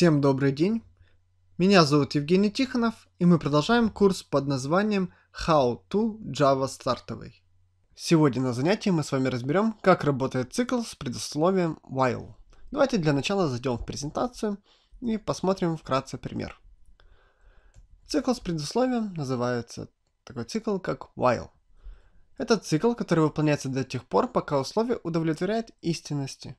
Всем добрый день! Меня зовут Евгений Тихонов, и мы продолжаем курс под названием How to Java стартовый. Сегодня на занятии мы с вами разберем, как работает цикл с предусловием while. Давайте для начала зайдем в презентацию и посмотрим вкратце пример. Цикл с предусловием называется такой цикл, как while. Это цикл, который выполняется до тех пор, пока условие удовлетворяет истинности.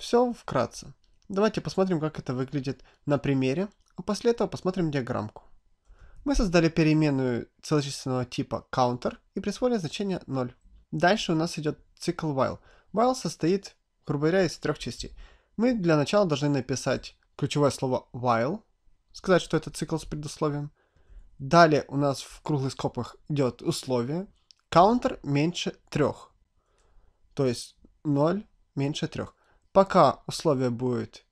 Все вкратце. Давайте посмотрим, как это выглядит на примере, а после этого посмотрим диаграммку. Мы создали переменную целочисленного типа counter и присвоили значение 0. Дальше у нас идет цикл while. While состоит, грубо говоря, из трех частей. Мы для начала должны написать ключевое слово while, сказать, что это цикл с предусловием. Далее у нас в круглых скобках идет условие. Counter меньше трех, то есть 0 меньше трех пока условие будет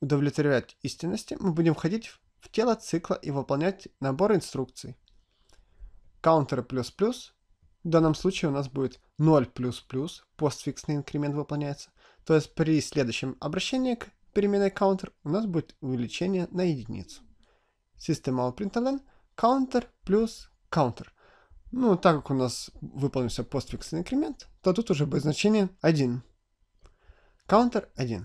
удовлетворять истинности, мы будем входить в тело цикла и выполнять набор инструкций. Counter++, в данном случае у нас будет 0++, постфиксный инкремент выполняется, то есть при следующем обращении к переменной counter у нас будет увеличение на единицу. Система counter плюс counter. Ну, так как у нас выполнился постфиксный инкремент, то тут уже будет значение 1. Counter 1.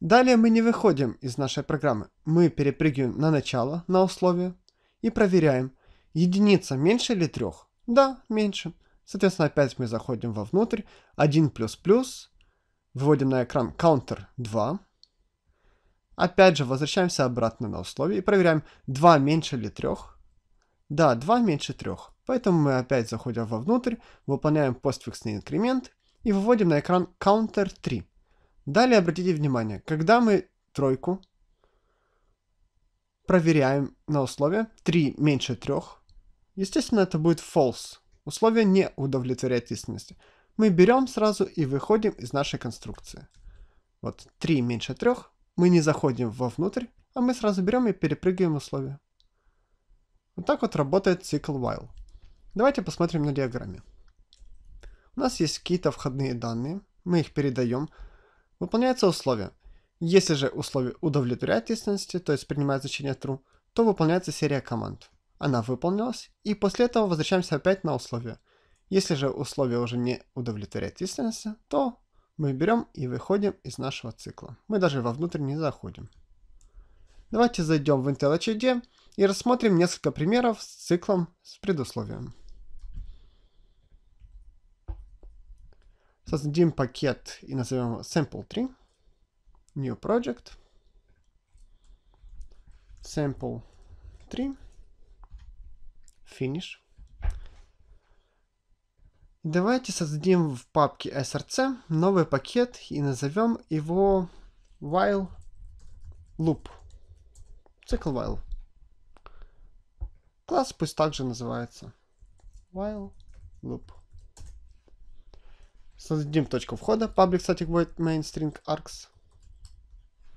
Далее мы не выходим из нашей программы. Мы перепрыгиваем на начало, на условие, и проверяем, единица меньше или трех. Да, меньше. Соответственно, опять мы заходим вовнутрь. 1 плюс плюс. Выводим на экран counter 2. Опять же, возвращаемся обратно на условие и проверяем, 2 меньше или 3. Да, 2 меньше 3. Поэтому мы опять заходим вовнутрь, выполняем постфиксный инкремент и выводим на экран counter 3. Далее обратите внимание, когда мы тройку проверяем на условие 3 меньше 3, естественно это будет false, условие не удовлетворяет истинности. Мы берем сразу и выходим из нашей конструкции. Вот 3 меньше 3, мы не заходим вовнутрь, а мы сразу берем и перепрыгиваем условие. Вот так вот работает цикл while. Давайте посмотрим на диаграмме. У нас есть какие-то входные данные, мы их передаем, Выполняется условие. Если же условие удовлетворяет истинности, то есть принимает значение true, то выполняется серия команд. Она выполнилась, и после этого возвращаемся опять на условие. Если же условие уже не удовлетворяет истинности, то мы берем и выходим из нашего цикла. Мы даже вовнутрь не заходим. Давайте зайдем в Intel HD и рассмотрим несколько примеров с циклом с предусловием. создадим пакет и назовем его sample3, new project, sample3, finish. Давайте создадим в папке src новый пакет и назовем его while loop. Цикл while. Класс пусть также называется while loop. Создадим точку входа. Public static void main string args.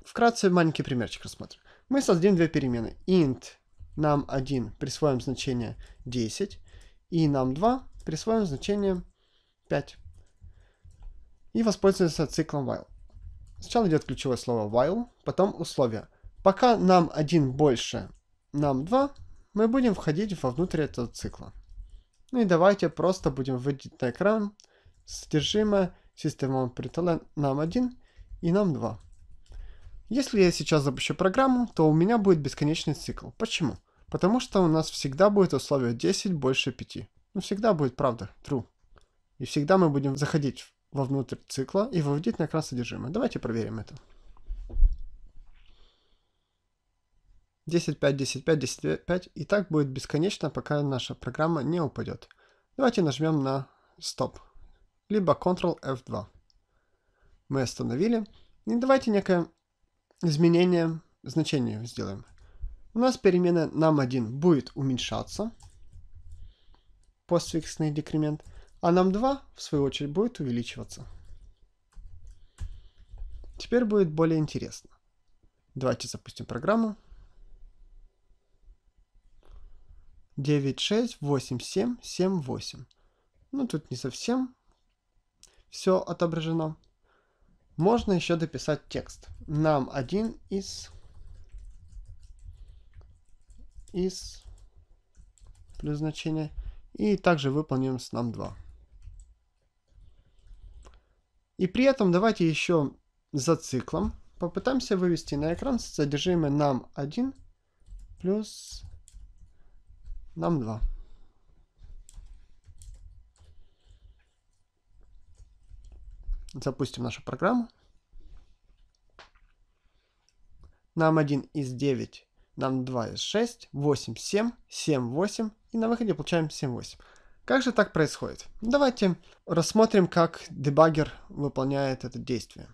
Вкратце маленький примерчик рассмотрим. Мы создадим две перемены. int нам 1 присвоим значение 10 и нам 2 присвоим значение 5. И воспользуемся циклом while. Сначала идет ключевое слово while, потом условие. Пока нам 1 больше, нам 2, мы будем входить вовнутрь этого цикла. Ну и давайте просто будем вводить на экран содержимое системного принтла нам 1 и нам 2 Если я сейчас запущу программу, то у меня будет бесконечный цикл. Почему? Потому что у нас всегда будет условие 10 больше 5. Ну, всегда будет правда, true. И всегда мы будем заходить вовнутрь цикла и выводить на экран содержимое. Давайте проверим это. 10, 5, 10, 5, 10, 5. И так будет бесконечно, пока наша программа не упадет. Давайте нажмем на стоп либо Ctrl F2. Мы остановили. И давайте некое изменение значения сделаем. У нас переменная нам1 будет уменьшаться, постфиксный декремент, а нам2 в свою очередь будет увеличиваться. Теперь будет более интересно. Давайте запустим программу. 9, 6, 8, 7, 7, 8. Ну, тут не совсем все отображено. Можно еще дописать текст. Нам один из из плюс значение. И также выполним с нам 2. И при этом давайте еще за циклом попытаемся вывести на экран содержимое нам 1 плюс нам 2. Запустим нашу программу. Нам 1 из 9, нам 2 из 6, 8, 7, 7, 8 и на выходе получаем 7, 8. Как же так происходит? Ну, давайте рассмотрим, как дебагер выполняет это действие.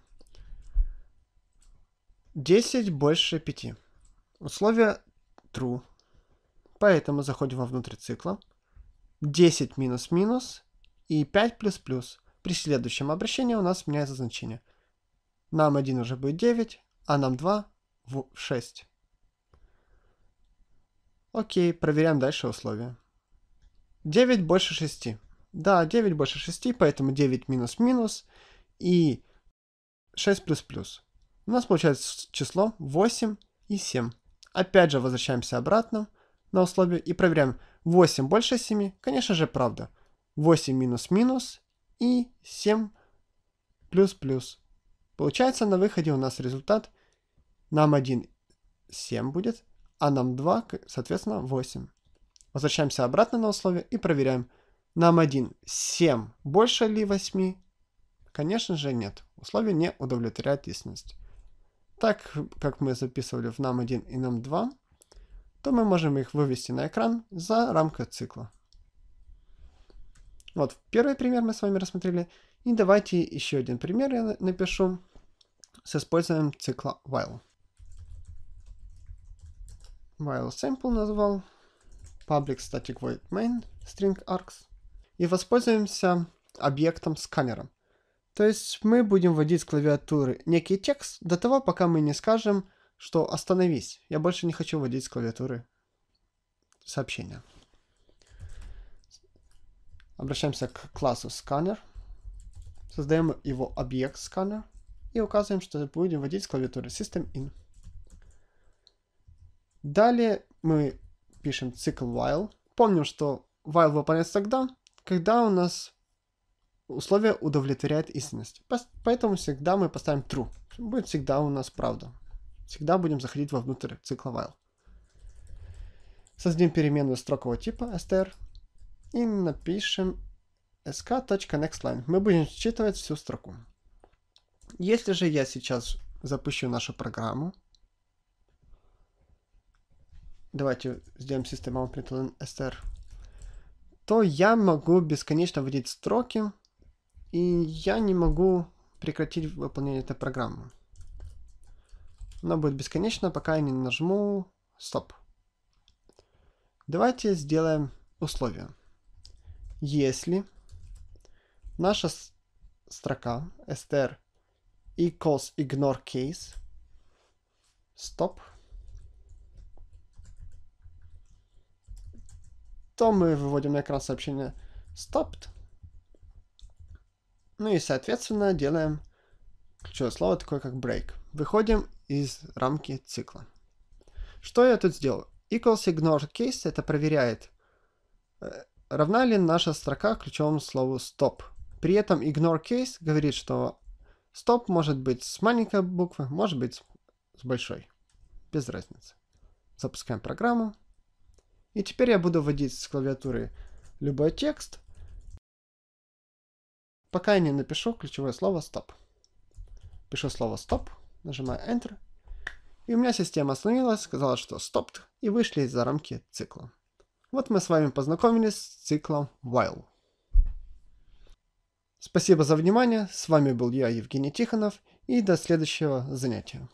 10 больше 5. Условие true. Поэтому заходим во внутрь цикла. 10 минус минус и 5 плюс плюс. При следующем обращении у нас меняется значение. Нам 1 уже будет 9, а нам 2 в 6. Окей, проверяем дальше условия. 9 больше 6. Да, 9 больше 6, поэтому 9 минус минус и 6 плюс плюс. У нас получается число 8 и 7. Опять же возвращаемся обратно на условие и проверяем 8 больше 7. Конечно же, правда. 8 минус минус и 7 плюс плюс. Получается на выходе у нас результат нам 1, 7 будет, а нам 2, соответственно 8. Возвращаемся обратно на условие и проверяем. Нам 1, 7 больше ли 8? Конечно же нет. Условие не удовлетворяет истинность. Так как мы записывали в нам 1 и нам 2, то мы можем их вывести на экран за рамкой цикла. Вот, первый пример мы с вами рассмотрели. И давайте еще один пример я напишу с использованием цикла while. While sample назвал, public static void main, string args. И воспользуемся объектом сканером. То есть мы будем вводить с клавиатуры некий текст до того, пока мы не скажем, что остановись, я больше не хочу вводить с клавиатуры сообщения. Обращаемся к классу сканер. Создаем его объект сканер. И указываем, что будем вводить с клавиатуры system.in. Далее мы пишем цикл while. Помним, что while выполняется тогда, когда у нас условие удовлетворяет истинность. Поэтому всегда мы поставим true. Будет всегда у нас правда. Всегда будем заходить вовнутрь цикла while. Создадим переменную строкового типа str и напишем sk.nextline. Мы будем считывать всю строку. Если же я сейчас запущу нашу программу, давайте сделаем систему str, то я могу бесконечно вводить строки, и я не могу прекратить выполнение этой программы. Она будет бесконечно, пока я не нажму стоп. Давайте сделаем условия если наша строка str equals ignore case stop, то мы выводим на экран сообщение stopped. Ну и, соответственно, делаем ключевое слово, такое как break. Выходим из рамки цикла. Что я тут сделал? Equals ignore case это проверяет э, равна ли наша строка ключевому слову stop. При этом ignore case говорит, что stop может быть с маленькой буквы, может быть с большой. Без разницы. Запускаем программу. И теперь я буду вводить с клавиатуры любой текст, пока я не напишу ключевое слово stop. Пишу слово stop, нажимаю Enter, и у меня система остановилась, сказала, что stopped, и вышли за рамки цикла. Вот мы с вами познакомились с циклом while. Спасибо за внимание, с вами был я, Евгений Тихонов, и до следующего занятия.